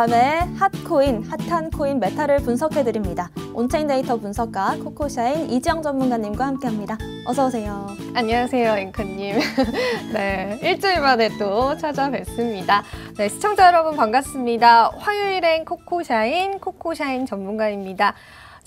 다음에 핫코인, 핫한 코인 메타를 분석해드립니다. 온체인 데이터 분석가 코코샤인 이지영 전문가님과 함께합니다. 어서 오세요. 안녕하세요, 앵커님. 네, 일주일 만에 또 찾아뵙습니다. 네, 시청자 여러분 반갑습니다. 화요일엔 코코샤인, 코코샤인 전문가입니다.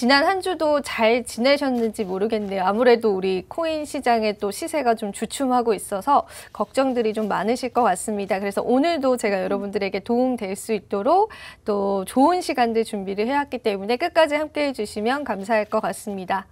지난 한 주도 잘 지내셨는지 모르겠는데 아무래도 우리 코인 시장의 또 시세가 좀 주춤하고 있어서 걱정들이 좀 많으실 것 같습니다. 그래서 오늘도 제가 여러분들에게 도움될 수 있도록 또 좋은 시간들 준비를 해왔기 때문에 끝까지 함께해 주시면 감사할 것 같습니다.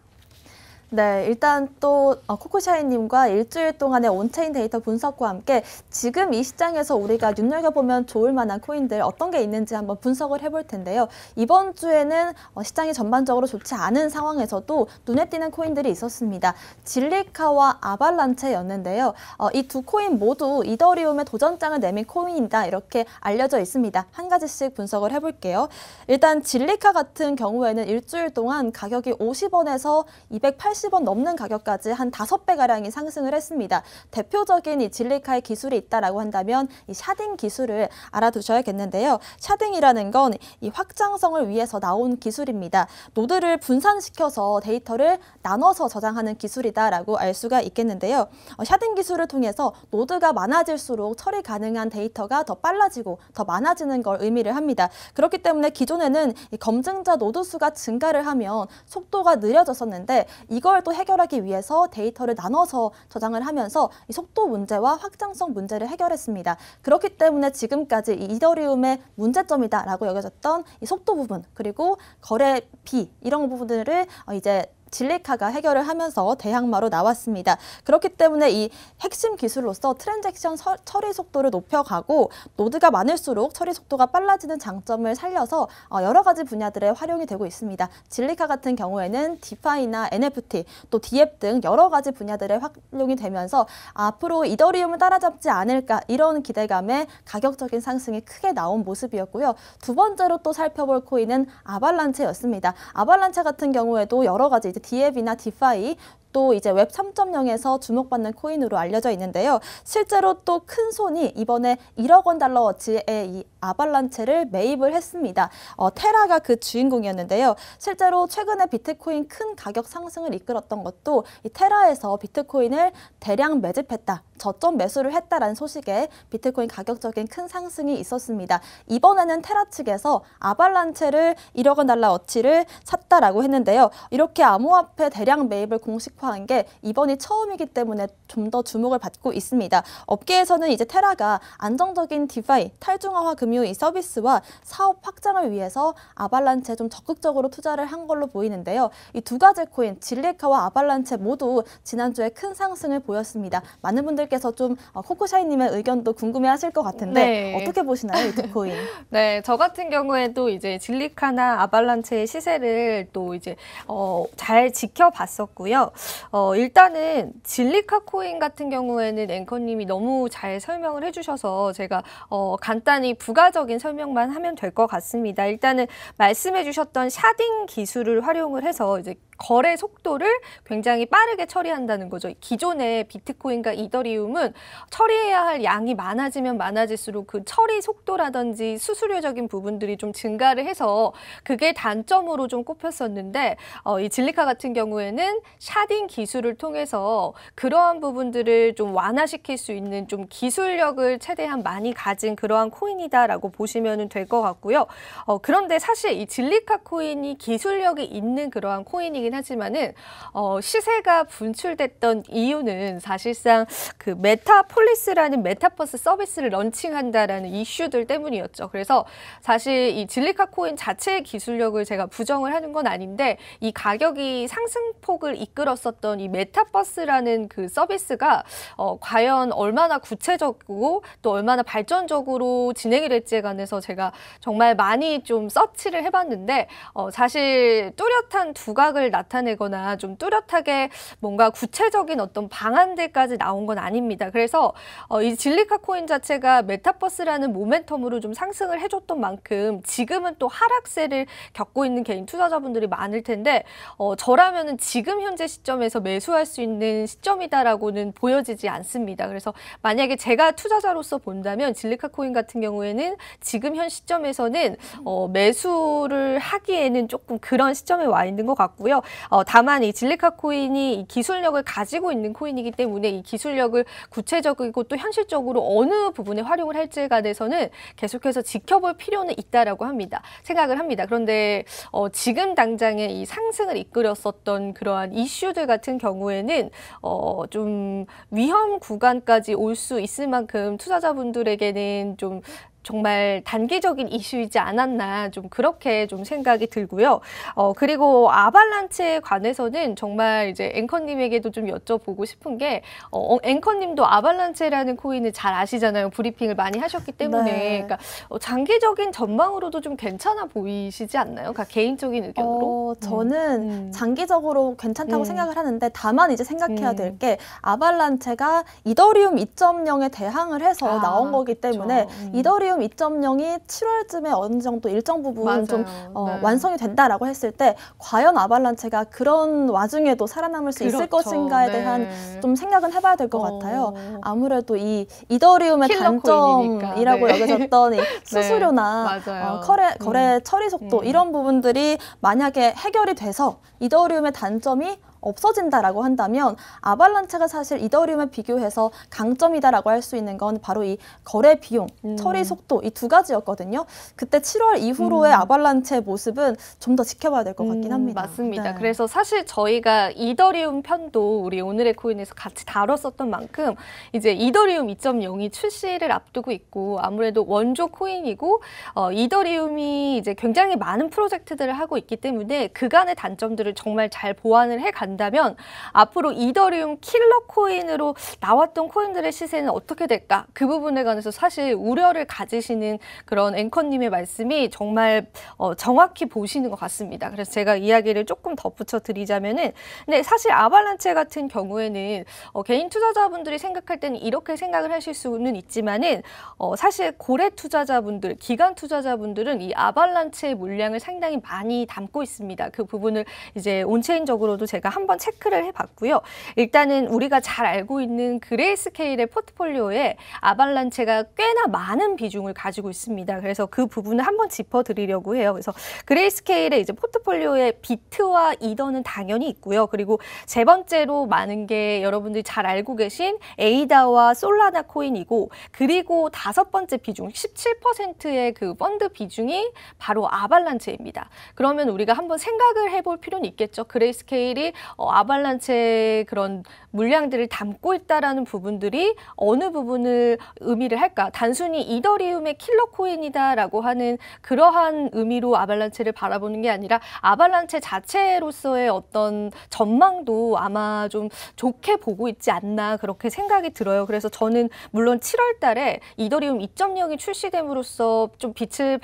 네, 일단 또 어, 코코샤이님과 일주일 동안의 온체인 데이터 분석과 함께 지금 이 시장에서 우리가 눈여겨보면 좋을 만한 코인들 어떤 게 있는지 한번 분석을 해볼 텐데요. 이번 주에는 어, 시장이 전반적으로 좋지 않은 상황에서도 눈에 띄는 코인들이 있었습니다. 진리카와 아발란체였는데요. 어, 이 두 코인 모두 이더리움의 도전장을 내민 코인이다 이렇게 알려져 있습니다. 한 가지씩 분석을 해볼게요. 일단 진리카 같은 경우에는 일주일 동안 가격이 50원에서 280 180원 넘는 가격까지 한 5배가량이 상승을 했습니다. 대표적인 이 진리카의 기술이 있다라고 한다면 이 샤딩 기술을 알아두셔야겠는데요. 샤딩이라는 건 이 확장성을 위해서 나온 기술입니다. 노드를 분산시켜서 데이터를 나눠서 저장하는 기술이다라고 알 수가 있겠는데요. 어, 샤딩 기술을 통해서 노드가 많아질수록 처리 가능한 데이터가 더 빨라지고 더 많아지는 걸 의미를 합니다. 그렇기 때문에 기존에는 이 검증자 노드 수가 증가를 하면 속도가 느려졌었는데 이거 이걸 또 해결하기 위해서 데이터를 나눠서 저장을 하면서 이 속도 문제와 확장성 문제를 해결했습니다. 그렇기 때문에 지금까지 이 이더리움의 문제점이다라고 여겨졌던 이 속도 부분 그리고 거래비 이런 부분들을 어, 이제 질리카가 해결을 하면서 대항마로 나왔습니다. 그렇기 때문에 이 핵심 기술로서 트랜잭션 서, 처리 속도를 높여가고 노드가 많을수록 처리 속도가 빨라지는 장점을 살려서 어, 여러 가지 분야들에 활용이 되고 있습니다. 질리카 같은 경우에는 디파이나 NFT 또 디앱 등 여러 가지 분야들에 활용이 되면서 앞으로 이더리움을 따라잡지 않을까 이런 기대감에 가격적인 상승이 크게 나온 모습이었고요. 두 번째로 또 살펴볼 코인은 아발란체였습니다. 아발란체 같은 경우에도 여러 가지 이제 디앱이나 디파이 또 이제 웹 3.0에서 주목받는 코인으로 알려져 있는데요. 실제로 또 큰손이 이번에 1억 원 달러어치의 이 아발란체를 매입을 했습니다. 어, 테라가 그 주인공이었는데요. 실제로 최근에 비트코인 큰 가격 상승을 이끌었던 것도 이 테라에서 비트코인을 대량 매집했다. 저점 매수를 했다라는 소식에 비트코인 가격적인 큰 상승이 있었습니다. 이번에는 테라 측에서 아발란체를 1억원 달러 어치를 샀다라고 했는데요. 이렇게 암호화폐 대량 매입을 공식화한 게 이번이 처음이기 때문에 좀 더 주목을 받고 있습니다. 업계에서는 이제 테라가 안정적인 디파이, 탈중화화 금융 금융 이 서비스와 사업 확장을 위해서 아발란체에 좀 적극적으로 투자를 한 걸로 보이는데요. 이 두 가지 코인 진리카와 아발란체 모두 지난주에 큰 상승을 보였습니다. 많은 분들께서 좀 어, 코코샤이님의 의견도 궁금해하실 것 같은데 네. 어떻게 보시나요, 이 두 코인? 네, 저 같은 경우에도 이제 진리카나 아발란체의 시세를 또 이제 어, 잘 지켜봤었고요. 어, 일단은 진리카 코인 같은 경우에는 앵커님이 너무 잘 설명을 해주셔서 제가 어, 간단히 부 결과적인 설명만 하면 될 것 같습니다. 일단은 말씀해 주셨던 샤딩 기술을 활용을 해서 이제 거래 속도를 굉장히 빠르게 처리한다는 거죠. 기존의 비트코인과 이더리움은 처리해야 할 양이 많아지면 많아질수록 그 처리 속도라든지 수수료적인 부분들이 좀 증가를 해서 그게 단점으로 좀 꼽혔었는데 어, 이 진리카 같은 경우에는 샤딩 기술을 통해서 그러한 부분들을 좀 완화시킬 수 있는 좀 기술력을 최대한 많이 가진 그러한 코인이다라고 보시면 될 것 같고요. 어, 그런데 사실 이 진리카 코인이 기술력이 있는 그러한 코인이 상황이긴 하지만은 어, 시세가 분출됐던 이유는 사실상 그 메타폴리스라는 메타버스 서비스를 런칭한다라는 이슈들 때문이었죠. 그래서 사실 이 진리카 코인 자체의 기술력을 제가 부정을 하는 건 아닌데 이 가격이 상승폭을 이끌었었던 이 메타버스라는 그 서비스가 어, 과연 얼마나 구체적이고 또 얼마나 발전적으로 진행이 될지에 관해서 제가 정말 많이 좀 서치를 해봤는데 어, 사실 뚜렷한 두각을 나타내거나 좀 뚜렷하게 뭔가 구체적인 어떤 방안들까지 나온 건 아닙니다. 그래서 어, 이 진리카 코인 자체가 메타버스라는 모멘텀으로 좀 상승을 해줬던 만큼 지금은 또 하락세를 겪고 있는 개인 투자자분들이 많을 텐데 어, 저라면은 지금 현재 시점에서 매수할 수 있는 시점이다라고는 보여지지 않습니다. 그래서 만약에 제가 투자자로서 본다면 진리카 코인 같은 경우에는 지금 현 시점에서는 어, 매수를 하기에는 조금 그런 시점에 와 있는 것 같고요. 어, 다만 이 진리카 코인이 이 기술력을 가지고 있는 코인이기 때문에 이 기술력을 구체적이고 또 현실적으로 어느 부분에 활용을 할지에 관해서는 계속해서 지켜볼 필요는 있다라고 합니다. 생각을 합니다. 그런데 어, 지금 당장의 이 상승을 이끌었었던 그러한 이슈들 같은 경우에는 어, 좀 위험 구간까지 올 수 있을 만큼 투자자분들에게는 좀 정말 단기적인 이슈이지 않았나 좀 그렇게 좀 생각이 들고요. 어, 그리고 아발란체에 관해서는 정말 이제 앵커님에게도 좀 여쭤보고 싶은 게 어, 어 앵커님도 아발란체라는 코인을 잘 아시잖아요. 브리핑을 많이 하셨기 때문에 네. 그러니까 어, 장기적인 전망으로도 좀 괜찮아 보이시지 않나요? 그러니까 개인적인 의견으로? 어, 음. 저는 음. 장기적으로 괜찮다고 음. 생각을 하는데 다만 이제 생각해야 음. 될게 아발란체가 이더리움 2.0에 대항을 해서 아, 나온 거기 때문에 그렇죠. 음. 이더리움 시스템 2.0이 7월쯤에 어느 정도 일정 부분 맞아요. 좀 어, 네. 완성이 된다라고 했을 때 과연 아발란체가 그런 와중에도 살아남을 수 그렇죠. 있을 것인가에 네. 대한 좀 생각은 해봐야 될것 어. 같아요. 아무래도 이 이더리움의 단점이라고 네. 여겨졌던 이 네. 수수료나 어, 거래, 음. 거래 처리 속도 음. 이런 부분들이 만약에 해결이 돼서 이더리움의 단점이 없어진다라고 한다면 아발란체가 사실 이더리움에 비교해서 강점이다라고 할 수 있는 건 바로 이 거래 비용, 음. 처리 속도 이 두 가지였거든요. 그때 7월 이후로의 음. 아발란의 모습은 좀 더 지켜봐야 될 것 같긴 음, 합니다. 맞습니다. 네. 그래서 사실 저희가 이더리움 편도 우리 오늘의 코인에서 같이 다뤘었던 만큼 이제 이더리움 2.0이 출시를 앞두고 있고 아무래도 원조 코인이고 어, 이더리움이 이제 굉장히 많은 프로젝트들을 하고 있기 때문에 그간의 단점들을 정말 잘 보완을 해간 된다면 앞으로 이더리움 킬러 코인으로 나왔던 코인들의 시세는 어떻게 될까? 그 부분에 관해서 사실 우려를 가지시는 그런 앵커님의 말씀이 정말 어, 정확히 보시는 것 같습니다. 그래서 제가 이야기를 조금 덧붙여 드리자면은 근데 사실 아발란체 같은 경우에는 어, 개인 투자자분들이 생각할 때는 이렇게 생각을 하실 수는 있지만은 어, 사실 고래 투자자분들, 기간 투자자분들은 이 아발란체의 물량을 상당히 많이 담고 있습니다. 그 부분을 이제 온체인적으로도 제가 한 한번 체크를 해봤고요. 일단은 우리가 잘 알고 있는 그레이스케일의 포트폴리오에 아발란체가 꽤나 많은 비중을 가지고 있습니다. 그래서 그 부분을 한번 짚어드리려고 해요. 그래서 그레이스케일의 이제 포트폴리오의 비트와 이더는 당연히 있고요. 그리고 세 번째로 많은 게 여러분들이 잘 알고 계신 에이다와 솔라나 코인이고 그리고 다섯 번째 비중 17%의 그 펀드 비중이 바로 아발란체입니다. 그러면 우리가 한번 생각을 해 볼 필요는 있겠죠. 그레이스케일이 어, 아발란체 그런 물량들을 담고 있다라는 부분들이 어느 부분을 의미를 할까? 단순히 이더리움의 킬러 코인이다라고 하는 그러한 의미로 아발란체를 바라보는 게 아니라 아발란체 자체로서의 어떤 전망도 아마 좀 좋게 보고 있지 않나 그렇게 생각이 들어요. 그래서 저는 물론 7월 달에 이더리움 2.0이 출시됨으로써 좀 빛을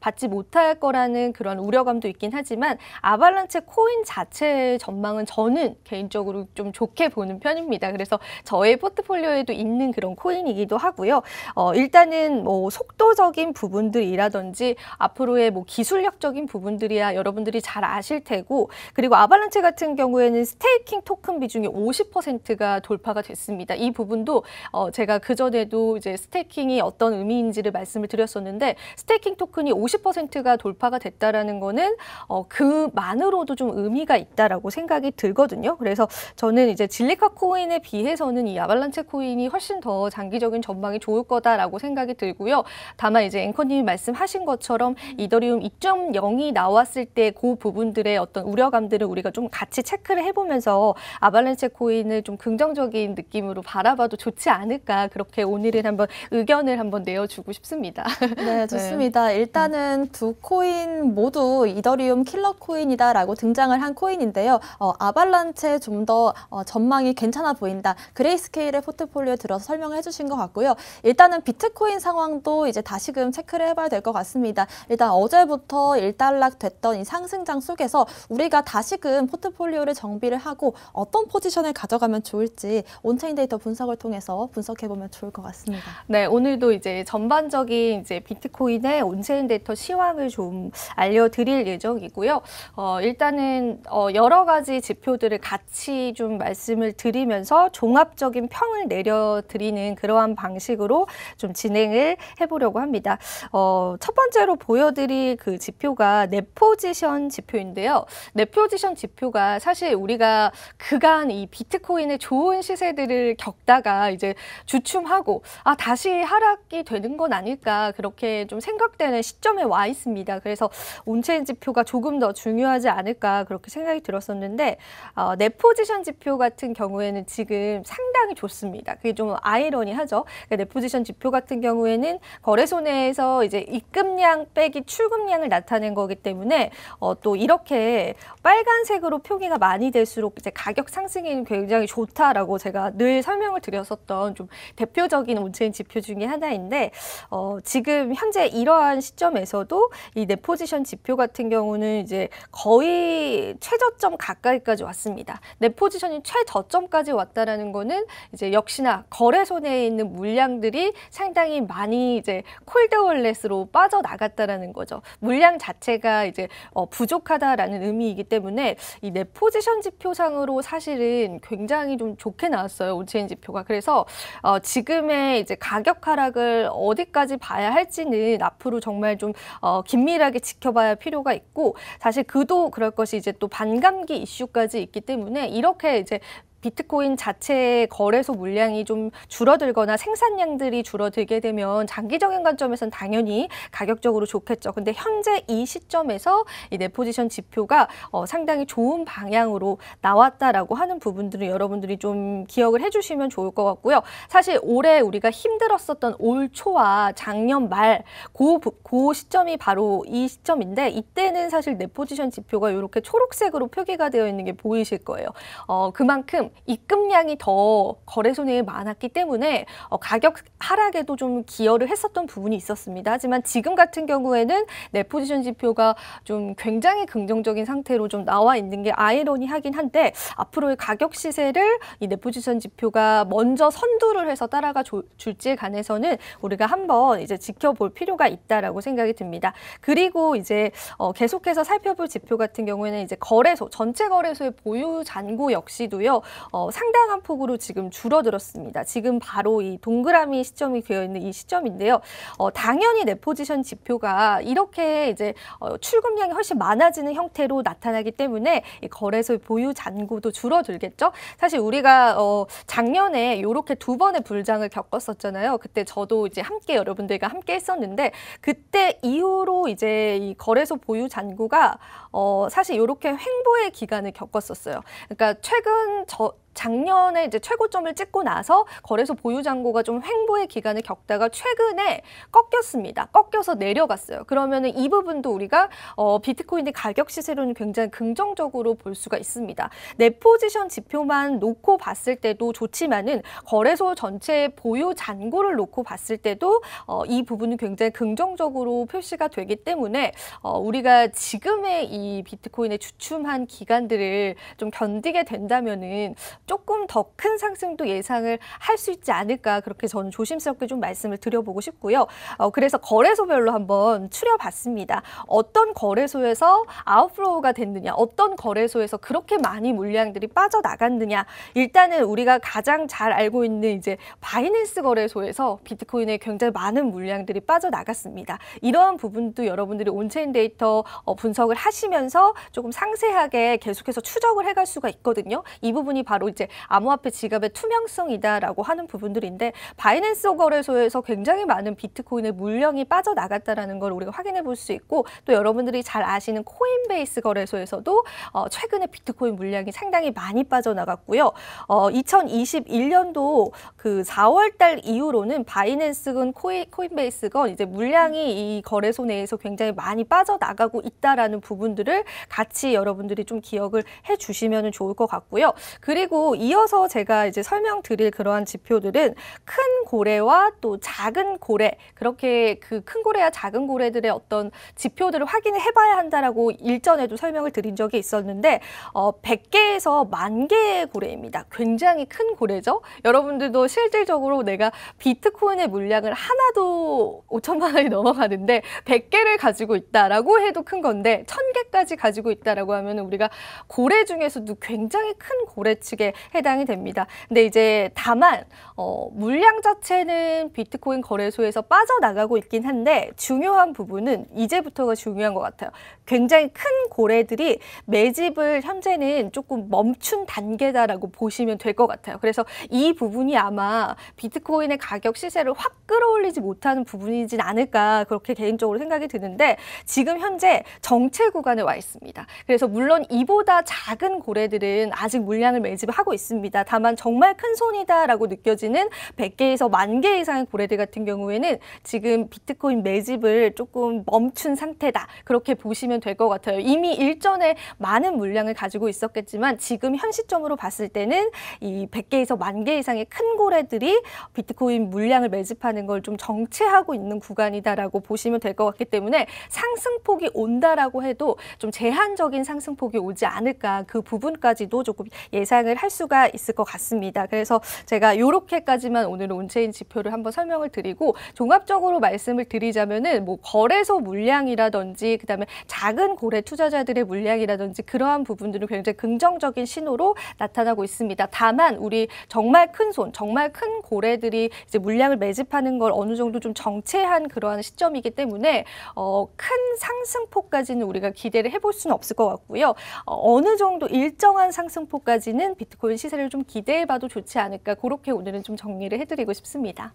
받지 못할 거라는 그런 우려감도 있긴 하지만 아발란체 코인 자체의 전망은 저는 개인적으로 좀 좋게 보는 편입니다. 그래서 저의 포트폴리오에도 있는 그런 코인이기도 하고요. 어, 일단은 뭐 속도적인 부분들이라든지 앞으로의 뭐 기술력적인 부분들이야 여러분들이 잘 아실 테고 그리고 아발란체 같은 경우에는 스테이킹 토큰 비중이 50%가 돌파가 됐습니다. 이 부분도 어, 제가 그전에도 이제 스테이킹이 어떤 의미인지를 말씀을 드렸었는데 스테이킹 토큰이 50%가 돌파가 됐다라는 거는 어, 그만으로도 좀 의미가 있다라고 생각이 들거든요. 그래서 저는 이제 진리카 코인에 비해서는 이 아발란체 코인이 훨씬 더 장기적인 전망이 좋을 거다라고 생각이 들고요. 다만 이제 앵커님이 말씀하신 것처럼 음. 이더리움 2.0이 나왔을 때 그 부분들의 어떤 우려감들을 우리가 좀 같이 체크를 해보면서 아발란체 코인을 좀 긍정적인 느낌으로 바라봐도 좋지 않을까 그렇게 오늘은 한번 의견을 한번 내어주고 싶습니다. 네, 네, 좋습니다. 네. 일단은 두 코인 모두 이더리움 킬러 코인이다라고 등장을 한 코인인데요. 어, 아발란체 좀더 어, 전망이 괜찮아 보인다. 그레이스케일의 포트폴리오에 들어서 설명 해주신 것 같고요. 일단은 비트코인 상황도 이제 다시금 체크를 해봐야 될 것 같습니다. 일단 어제부터 일단락 됐던 이 상승장 속에서 우리가 다시금 포트폴리오를 정비를 하고 어떤 포지션을 가져가면 좋을지 온체인 데이터 분석을 통해서 분석해보면 좋을 것 같습니다. 네, 오늘도 이제 전반적인 이제 비트코인의 온체인 데이터 시황을 좀 알려드릴 예정이고요. 어, 일단은 어, 여러 가지 집 지표들을 같이 좀 말씀을 드리면서 종합적인 평을 내려드리는 그러한 방식으로 좀 진행을 해보려고 합니다. 어, 첫 번째로 보여드릴 그 지표가 넷포지션 지표인데요. 넷포지션 지표가 사실 우리가 그간 이 비트코인의 좋은 시세들을 겪다가 이제 주춤하고 아 다시 하락이 되는 건 아닐까 그렇게 좀 생각되는 시점에 와 있습니다. 그래서 온체인 지표가 조금 더 중요하지 않을까 그렇게 생각이 들었었는데 어, 내 포지션 지표 같은 경우에는 지금 상당히 좋습니다. 그게 좀 아이러니하죠. 그러니까 내 포지션 지표 같은 경우에는 거래소 내에서 이제 입금량 빼기 출금량을 나타낸 거기 때문에 어, 또 이렇게 빨간색으로 표기가 많이 될수록 이제 가격 상승이 굉장히 좋다라고 제가 늘 설명을 드렸었던 좀 대표적인 온체인 지표 중에 하나인데 어, 지금 현재 이러한 시점에서도 이 내 포지션 지표 같은 경우는 이제 거의 최저점 가까이까지 저점까지 왔습니다. 내 포지션이 최저점까지 왔다라는 거는 이제 역시나 거래소 내에 있는 물량들이 상당히 많이 이제 콜드월렛으로 빠져나갔다라는 거죠. 물량 자체가 이제 어, 부족하다라는 의미이기 때문에 이 내 포지션 지표상으로 사실은 굉장히 좀 좋게 나왔어요. 온체인 지표가. 그래서 어, 지금의 이제 가격 하락을 어디까지 봐야 할지는 앞으로 정말 좀 어, 긴밀하게 지켜봐야 필요가 있고 사실 그도 그럴 것이 이제 또 반감기 이슈까지 있기 때문에 이렇게 이제 비트코인 자체의 거래소 물량이 좀 줄어들거나 생산량들이 줄어들게 되면 장기적인 관점에서는 당연히 가격적으로 좋겠죠. 근데 현재 이 시점에서 이 네포지션 지표가 어, 상당히 좋은 방향으로 나왔다라고 하는 부분들은 여러분들이 좀 기억을 해주시면 좋을 것 같고요. 사실 올해 우리가 힘들었었던 올 초와 작년 말고 그 시점이 바로 이 시점인데 이때는 사실 네포지션 지표가 이렇게 초록색으로 표기가 되어 있는 게 보이실 거예요. 어, 그만큼 입금량이 더 거래소 내에 많았기 때문에 어, 가격 하락에도 좀 기여를 했었던 부분이 있었습니다. 하지만 지금 같은 경우에는 내 네, 포지션 지표가 좀 굉장히 긍정적인 상태로 좀 나와 있는 게 아이러니하긴 한데 앞으로의 가격 시세를 이내 네, 포지션 지표가 먼저 선두를 해서 따라가 조, 줄지에 관해서는 우리가 한번 이제 지켜볼 필요가 있다라고 생각이 듭니다. 그리고 이제 어, 계속해서 살펴볼 지표 같은 경우에는 이제 거래소 전체 거래소의 보유 잔고 역시도요 어, 상당한 폭으로 지금 줄어들었습니다. 지금 바로 이 동그라미 시점이 되어 있는 이 시점인데요. 어, 당연히 내포지션 지표가 이렇게 이제 어, 출금량이 훨씬 많아지는 형태로 나타나기 때문에 이 거래소 보유 잔고도 줄어들겠죠. 사실 우리가 어, 작년에 이렇게 두 번의 불장을 겪었었잖아요. 그때 저도 이제 함께 여러분들과 함께 했었는데 그때 이후로 이제 이 거래소 보유 잔고가 어, 사실 이렇게 횡보의 기간을 겪었었어요. 그러니까 최근 저はい。 작년에 이제 최고점을 찍고 나서 거래소 보유 잔고가 좀 횡보의 기간을 겪다가 최근에 꺾였습니다. 꺾여서 내려갔어요. 그러면은 이 부분도 우리가 어, 비트코인의 가격 시세로는 굉장히 긍정적으로 볼 수가 있습니다. 내 포지션 지표만 놓고 봤을 때도 좋지만은 거래소 전체 보유 잔고를 놓고 봤을 때도 어, 이 부분은 굉장히 긍정적으로 표시가 되기 때문에 어, 우리가 지금의 이 비트코인의 주춤한 기간들을 좀 견디게 된다면은 조금 더 큰 상승도 예상을 할 수 있지 않을까 그렇게 저는 조심스럽게 좀 말씀을 드려보고 싶고요. 어, 그래서 거래소별로 한번 추려봤습니다. 어떤 거래소에서 아웃플로우가 됐느냐, 어떤 거래소에서 그렇게 많이 물량들이 빠져나갔느냐. 일단은 우리가 가장 잘 알고 있는 이제 바이낸스 거래소에서 비트코인에 굉장히 많은 물량들이 빠져나갔습니다. 이러한 부분도 여러분들이 온체인 데이터 어, 분석을 하시면서 조금 상세하게 계속해서 추적을 해갈 수가 있거든요. 이 부분이 바로 번째, 암호화폐 지갑의 투명성이다라고 하는 부분들인데 바이낸스 거래소에서 굉장히 많은 비트코인의 물량이 빠져나갔다라는 걸 우리가 확인해 볼 수 있고 또 여러분들이 잘 아시는 코인베이스 거래소에서도 어, 최근에 비트코인 물량이 상당히 많이 빠져나갔고요. 어, 2021년도 그 4월 달 이후로는 바이낸스건 코인, 베이스건 이제 물량이 이 거래소 내에서 굉장히 많이 빠져나가고 있다라는 부분들을 같이 여러분들이 좀 기억을 해 주시면 좋을 것 같고요. 그리고 이어서 제가 이제 설명드릴 그러한 지표들은 큰 고래와 또 작은 고래 그렇게 그 큰 고래와 작은 고래들의 어떤 지표들을 확인해 봐야 한다라고 일전에도 설명을 드린 적이 있었는데 어, 100개에서 만 개의 고래입니다. 굉장히 큰 고래죠. 여러분들도 실질적으로 내가 비트코인의 물량을 하나도 5천만 원이 넘어가는데 100개를 가지고 있다라고 해도 큰 건데 1000개까지 가지고 있다라고 하면 우리가 고래 중에서도 굉장히 큰 고래 측에 해당이 됩니다. 근데 이제 다만 어, 물량 자체는 비트코인 거래소에서 빠져나가고 있긴 한데 중요한 부분은 이제부터가 중요한 것 같아요. 굉장히 큰 고래들이 매집을 현재는 조금 멈춘 단계다라고 보시면 될 것 같아요. 그래서 이 부분이 아마 비트코인의 가격 시세를 확 끌어올리지 못하는 부분이진 않을까 그렇게 개인적으로 생각이 드는데 지금 현재 정체 구간에 와 있습니다. 그래서 물론 이보다 작은 고래들은 아직 물량을 매집을 하고 있습니다. 다만 정말 큰 손이다라고 느껴지는 100개에서 1만 개 이상의 고래들 같은 경우에는 지금 비트코인 매집을 조금 멈춘 상태다. 그렇게 보시면 될 것 같아요. 이미 일전에 많은 물량을 가지고 있었겠지만 지금 현 시점으로 봤을 때는 이 100개에서 1만 개 이상의 큰 고래들이 비트코인 물량을 매집하는 걸 좀 정체하고 있는 구간이다라고 보시면 될 것 같기 때문에 상승폭이 온다라고 해도 좀 제한적인 상승폭이 오지 않을까 그 부분까지도 조금 예상을 할할 수가 있을 것 같습니다. 그래서 제가 이렇게까지만 오늘 온체인 지표를 한번 설명을 드리고 종합적으로 말씀을 드리자면은 뭐 거래소 물량이라든지 그다음에 작은 고래 투자자들의 물량이라든지 그러한 부분들은 굉장히 긍정적인 신호로 나타나고 있습니다. 다만 우리 정말 큰 손, 정말 큰 고래들이 이제 물량을 매집하는 걸 어느 정도 좀 정체한 그러한 시점이기 때문에 어, 큰 상승폭까지는 우리가 기대를 해볼 수는 없을 것 같고요. 어, 어느 정도 일정한 상승폭까지는 비트 그런 시세를 좀 기대해봐도 좋지 않을까 그렇게 오늘은 좀 정리를 해드리고 싶습니다.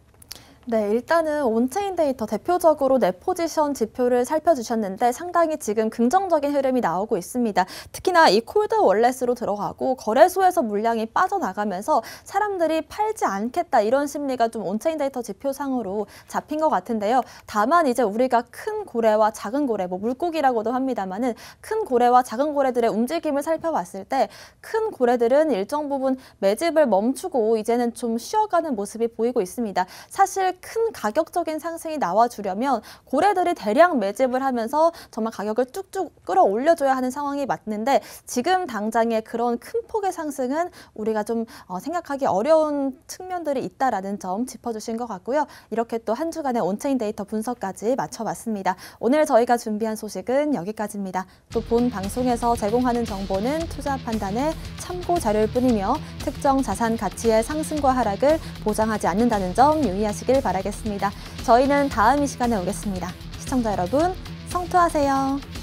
네, 일단은 온체인 데이터 대표적으로 내포지션 네 지표를 살펴주셨는데 상당히 지금 긍정적인 흐름이 나오고 있습니다. 특히나 이 콜드 월렛으로 들어가고 거래소에서 물량이 빠져나가면서 사람들이 팔지 않겠다 이런 심리가 좀 온체인 데이터 지표상으로 잡힌 것 같은데요. 다만 이제 우리가 큰 고래와 작은 고래, 뭐 물고기라고도 합니다만은 큰 고래와 작은 고래들의 움직임을 살펴봤을 때 큰 고래들은 일정 부분 매집을 멈추고 이제는 좀 쉬어가는 모습이 보이고 있습니다. 사실 큰 가격적인 상승이 나와주려면 고래들이 대량 매집을 하면서 정말 가격을 쭉쭉 끌어올려줘야 하는 상황이 맞는데 지금 당장의 그런 큰 폭의 상승은 우리가 좀 어, 생각하기 어려운 측면들이 있다라는 점 짚어주신 것 같고요. 이렇게 또 한 주간의 온체인 데이터 분석까지 마쳐봤습니다. 오늘 저희가 준비한 소식은 여기까지입니다. 또 본 방송에서 제공하는 정보는 투자 판단의 참고 자료일 뿐이며 특정 자산 가치의 상승과 하락을 보장하지 않는다는 점 유의하시길 바라겠습니다. 저희는 다음 이 시간에 오겠습니다. 시청자 여러분, 성투하세요.